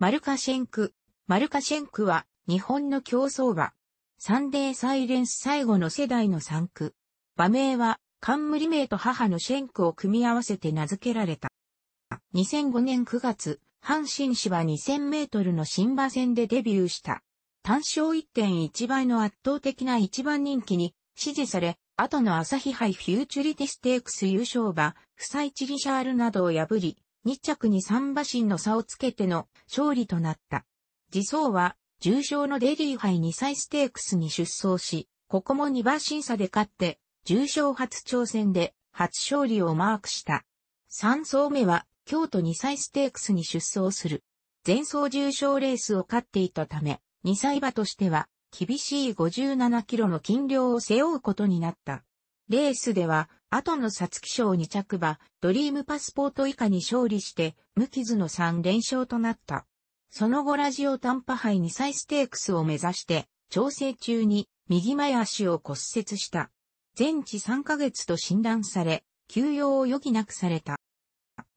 マルカシェンク。マルカシェンクは、日本の競争馬。サンデーサイレンス最後の世代の産区。馬名は、冠名と母のシェンクを組み合わせて名付けられた。2005年9月、阪神芝2000メートルの新馬戦でデビューした。単勝1.1倍の圧倒的な一番人気に支持され、後の朝日杯フューチュリティステークス優勝馬、サイチリシャールなどを破り、2着に3馬身の差をつけての勝利となった。自走は、重賞のデリー杯2歳ステークスに出走し、ここも2馬身差で勝って、重賞初挑戦で初勝利をマークした。3走目は、京都2歳ステークスに出走する。前走重賞レースを勝っていたため、2歳馬としては、厳しい57キロの斤量を背負うことになった。レースでは、後の皐月賞2着馬、ドリームパスポート以下に勝利して、無傷の3連勝となった。その後ラジオ短波杯2再ステークスを目指して、調整中に右前足を骨折した。全治3ヶ月と診断され、休養を余儀なくされた。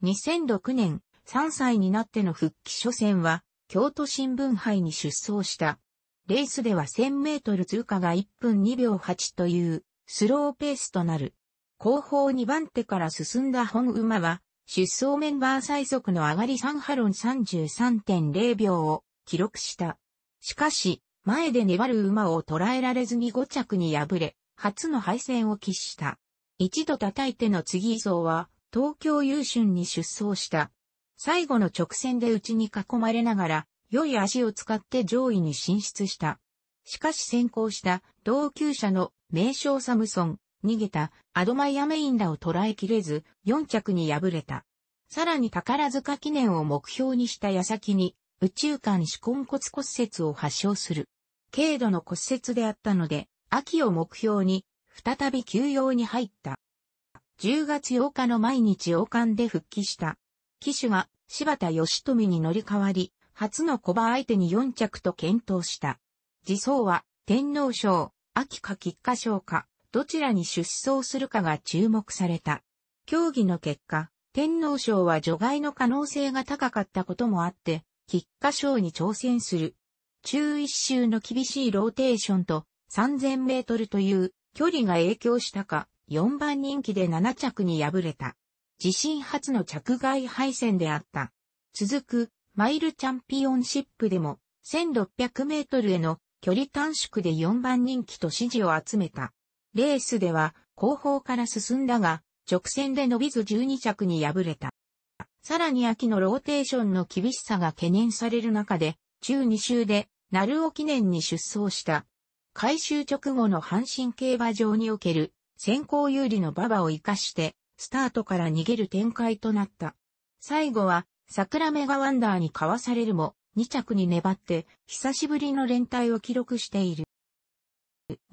2006年、3歳になっての復帰初戦は、京都新聞杯に出走した。レースでは1000メートル通過が1分2秒8という、スローペースとなる。後方2番手から進んだ本馬は、出走メンバー最速の上がり3ハロン33.0秒を記録した。しかし、前で粘る馬を捉えられずに5着に敗れ、初の敗戦を喫した。一度叩いての次移送は、東京優春に出走した。最後の直線で内に囲まれながら、良い足を使って上位に進出した。しかし先行した同級者の名称サムソン、逃げたアドマイアメインらを捉えきれず、4着に敗れた。さらに宝塚記念を目標にした矢先に、宇宙間四根骨骨折を発症する。軽度の骨折であったので、秋を目標に、再び休養に入った。10月8日の毎日王冠で復帰した。騎手が柴田義富に乗り換わり、初の小馬相手に4着と検討した。自走は天皇賞、秋か菊花賞か、どちらに出走するかが注目された。協議の結果、天皇賞は除外の可能性が高かったこともあって、菊花賞に挑戦する。中一周の厳しいローテーションと3000メートルという距離が影響したか、4番人気で7着に敗れた。自身初の着外敗戦であった。続く、マイルチャンピオンシップでも、1600メートルへの距離短縮で4番人気と支持を集めた。レースでは後方から進んだが、直線で伸びず12着に敗れた。さらに秋のローテーションの厳しさが懸念される中で、中2周で、鳴尾記念に出走した。回収直後の阪神競馬場における先行有利の馬場を活かして、スタートから逃げる展開となった。最後は、桜メガワンダーにかわされるも、2着に粘って、久しぶりの連帯を記録している。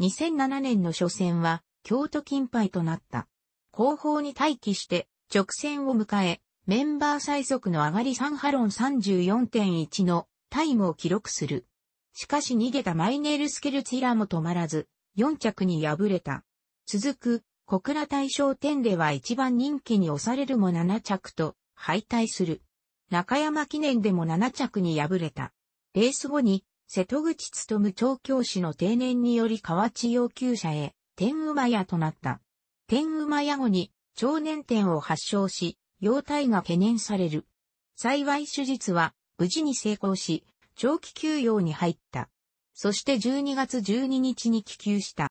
2007年の初戦は京都金杯となった。後方に待機して直線を迎え、メンバー最速の上がり3ハロン34.1のタイムを記録する。しかし逃げたマイネールスケルツィラも止まらず、4着に敗れた。続く、小倉大賞1では一番人気に押されるも7着と敗退する。中山記念でも7着に敗れた。レース後に瀬戸口務調教師の定年により河内要求者へ、天馬屋となった。天馬屋後に、長年点を発症し、容体が懸念される。幸い手術は、無事に成功し、長期休養に入った。そして12月12日に帰休した。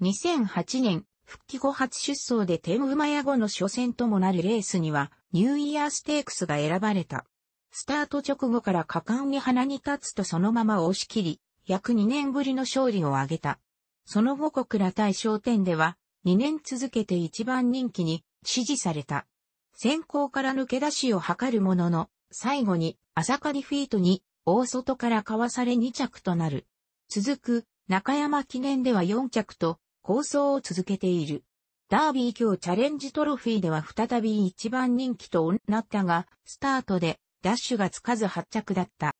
2008年、復帰後初出走で天馬屋後の初戦ともなるレースには、ニューイヤーステークスが選ばれた。スタート直後から果敢に鼻に立つとそのまま押し切り、約2年ぶりの勝利を挙げた。その後国ら対商店では、2年続けて一番人気に支持された。先行から抜け出しを図るものの、最後に朝リフィートに大外からかわされ2着となる。続く中山記念では4着と構想を続けている。ダービー今日チャレンジトロフィーでは再び一番人気となったが、スタートでダッシュがつかず発着だった。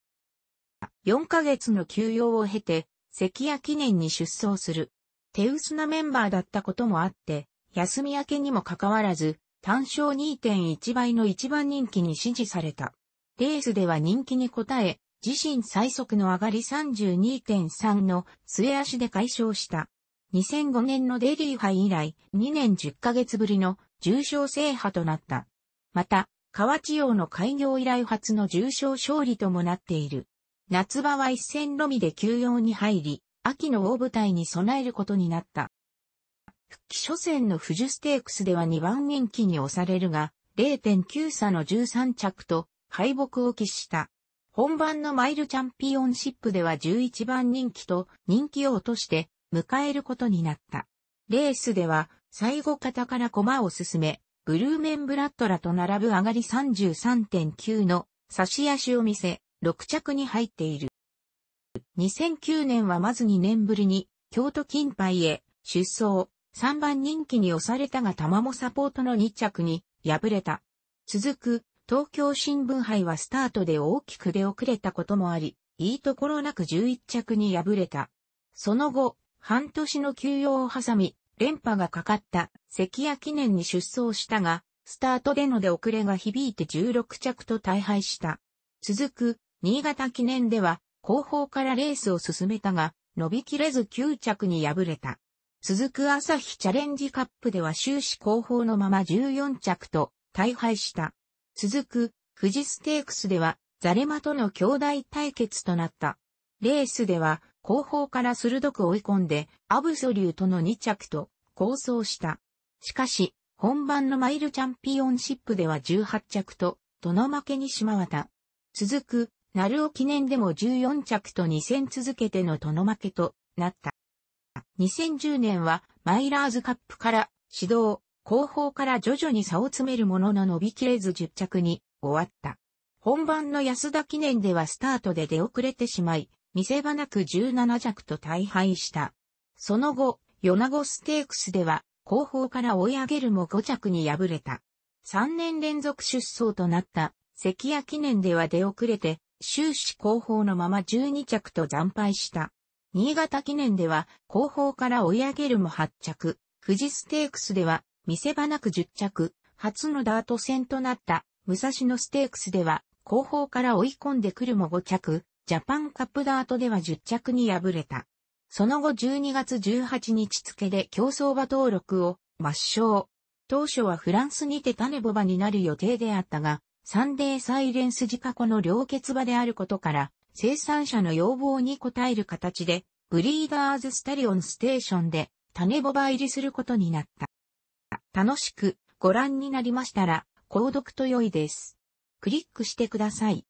4ヶ月の休養を経て、関谷記念に出走する。手薄なメンバーだったこともあって、休み明けにもかかわらず、単勝2.1倍の一番人気に支持された。レースでは人気に応え、自身最速の上がり32.3の末足で解消した。2005年のデリー杯以来2年10ヶ月ぶりの重賞制覇となった。また、河内洋の開業以来初の重賞勝利ともなっている。夏場は一戦のみで休養に入り、秋の大舞台に備えることになった。復帰初戦のフジステークスでは2番人気に押されるが、0.9差の13着と敗北を喫した。本番のマイルチャンピオンシップでは11番人気と人気を落として迎えることになった。レースでは最後方から駒を進め、ブルーメンブラッドらと並ぶ上がり33.9の差し足を見せ、6着に入っている。2009年はまず2年ぶりに京都金杯へ出走、3番人気に押されたが玉もサポートの2着に敗れた。続く東京新聞杯はスタートで大きく出遅れたこともあり、いいところなく11着に敗れた。その後、半年の休養を挟み、連覇がかかった関谷記念に出走したが、スタートでの出遅れが響いて16着と大敗した。続く、新潟記念では、後方からレースを進めたが、伸びきれず9着に敗れた。続く朝日チャレンジカップでは終始後方のまま14着と大敗した。続く、富士ステークスでは、ザレマとの兄弟対決となった。レースでは、後方から鋭く追い込んで、アブソリュートの2着と、構想した。しかし、本番のマイルチャンピオンシップでは18着と、どの負けにしまわた。続く、ナルオ記念でも14着と2戦続けてのどの負けとなった。2010年は、マイラーズカップから指導、後方から徐々に差を詰めるものの伸びきれず10着に終わった。本番の安田記念ではスタートで出遅れてしまい、見せ場なく17弱と大敗した。その後、米子ステークスでは、後方から追い上げるも5着に敗れた。3年連続出走となった、関谷記念では出遅れて、終始後方のまま12着と惨敗した。新潟記念では、後方から追い上げるも8着、富士ステークスでは、見せ場なく10着、初のダート戦となった、武蔵野ステークスでは、後方から追い込んでくるも5着、ジャパンカップダートでは10着に敗れた。その後12月18日付で競争馬登録を抹消。当初はフランスにて種ボバになる予定であったが、サンデーサイレンス自家庫の両欠馬であることから、生産者の要望に応える形で、ブリーダーズスタリオンステーションで種ボバ入りすることになった。楽しくご覧になりましたら、購読と良いです。クリックしてください。